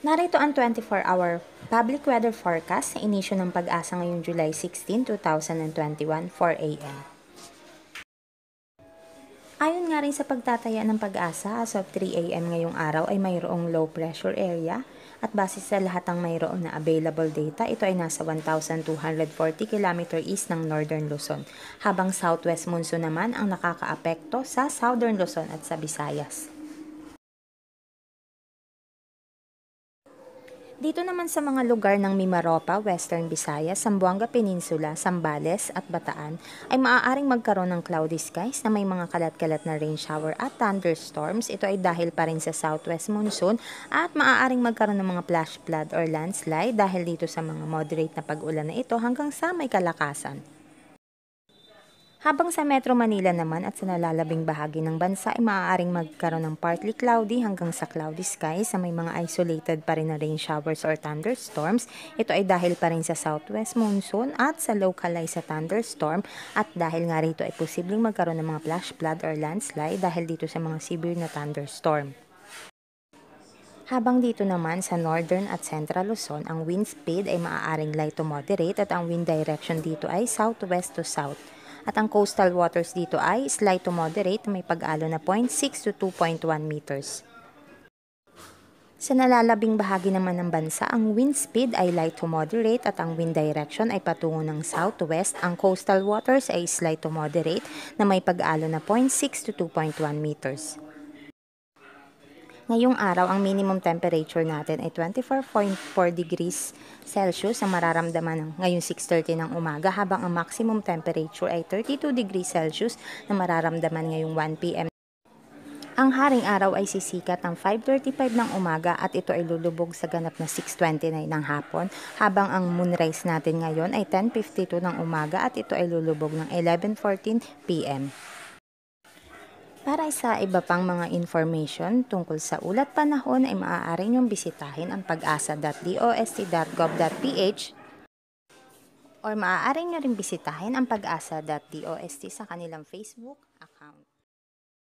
Narito ang 24-hour public weather forecast sa inisyo ng pag-asa ngayong July 16, 2021, 4 a.m. Ayon nga rin sa pagtataya ng pag-asa, as of 3 a.m. ngayong araw ay mayroong low pressure area at base sa lahat ng mayroong na available data, ito ay nasa 1,240 km east ng northern Luzon, habang southwest monsoon naman ang nakakaapekto sa southern Luzon at sa Visayas. Dito naman sa mga lugar ng Mimaropa, Western Visayas, Sambuanga Peninsula, Sambales at Bataan ay maaaring magkaroon ng cloudy skies na may mga kalat-kalat na rain shower at thunderstorms. Ito ay dahil pa rin sa southwest monsoon at maaaring magkaroon ng mga flash flood or landslide dahil dito sa mga moderate na pag-ulan na ito hanggang sa may kalakasan. Habang sa Metro Manila naman at sa nalalabing bahagi ng bansa ay maaaring magkaroon ng partly cloudy hanggang sa cloudy sky sa may mga isolated pa rin na rain showers or thunderstorms. Ito ay dahil pa rin sa southwest monsoon at sa localized sa thunderstorm at dahil nga rito ay posibleng magkaroon ng mga flash flood or landslide dahil dito sa mga severe na thunderstorm. Habang dito naman sa northern at central Luzon, ang wind speed ay maaaring light to moderate at ang wind direction dito ay southwest to south. At ang coastal waters dito ay slight to moderate, may pag-alo na 0.6 to 2.1 meters. Sa nalalabing bahagi naman ng bansa, ang wind speed ay light to moderate at ang wind direction ay patungo ng southwest. Ang coastal waters ay slight to moderate na may pag-alo na 0.6 to 2.1 meters. Ngayong araw, ang minimum temperature natin ay 24.4 degrees Celsius ang mararamdaman ngayong 6.30 ng umaga habang ang maximum temperature ay 32 degrees Celsius na mararamdaman ngayong 1 p.m. Ang haring araw ay sisikat ng 5.35 ng umaga at ito ay lulubog sa ganap na 6.29 ng hapon habang ang moonrise natin ngayon ay 10.52 ng umaga at ito ay lulubog ng 11.14 p.m. Para sa iba pang mga information tungkol sa ulat panahon ay maaari niyong bisitahin ang pag-asa.dost.gov.ph or maaari niyo rin bisitahin ang pag-asa.dost sa kanilang Facebook,